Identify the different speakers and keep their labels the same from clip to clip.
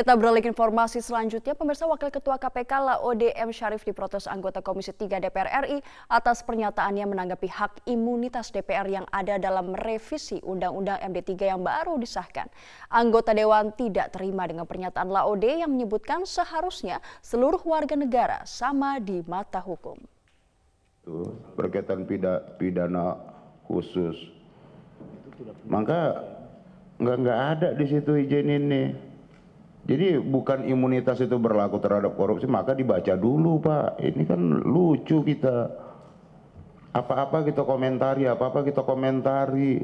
Speaker 1: Kita beralih informasi selanjutnya, pemirsa Wakil Ketua KPK Laode M. Syarif diprotes anggota Komisi 3 DPR RI atas pernyataannya menanggapi hak imunitas DPR yang ada dalam revisi Undang-Undang MD3 yang baru disahkan. Anggota Dewan tidak terima dengan pernyataan Laode yang menyebutkan seharusnya seluruh warga negara sama di mata hukum.
Speaker 2: Berkaitan pidana khusus, maka nggak ada di situ izin ini jadi bukan imunitas itu berlaku terhadap korupsi, maka dibaca dulu Pak. Ini kan lucu kita. Apa-apa kita komentari, apa-apa kita komentari.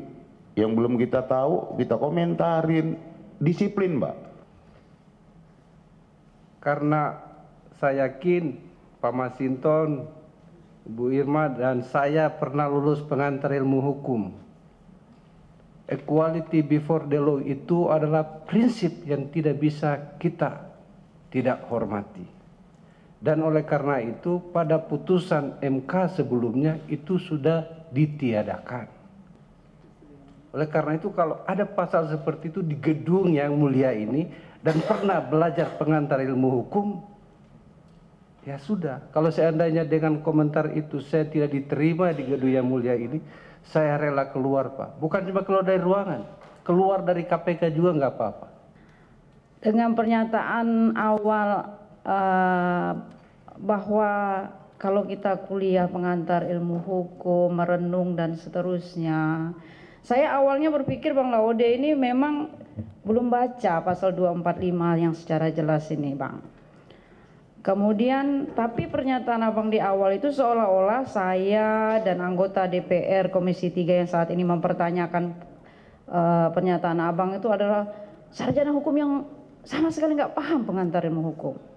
Speaker 2: Yang belum kita tahu, kita komentarin. Disiplin Pak.
Speaker 3: Karena saya yakin Pak Masinton, Bu Irma, dan saya pernah lulus pengantar ilmu hukum equality before the law itu adalah prinsip yang tidak bisa kita tidak hormati. Dan oleh karena itu pada putusan MK sebelumnya itu sudah ditiadakan. Oleh karena itu kalau ada pasal seperti itu di gedung yang mulia ini dan pernah belajar pengantar ilmu hukum, Ya sudah, kalau seandainya dengan komentar itu saya tidak diterima di gedung yang mulia ini, saya rela keluar Pak. Bukan cuma keluar dari ruangan, keluar dari KPK juga nggak apa-apa.
Speaker 4: Dengan pernyataan awal uh, bahwa kalau kita kuliah pengantar ilmu hukum, merenung dan seterusnya, saya awalnya berpikir Bang Laode ini memang belum baca pasal 245 yang secara jelas ini Bang. Kemudian, tapi pernyataan abang di awal itu seolah-olah saya dan anggota DPR Komisi 3 yang saat ini mempertanyakan uh, pernyataan abang itu adalah sarjana hukum yang sama sekali nggak paham pengantar ilmu hukum.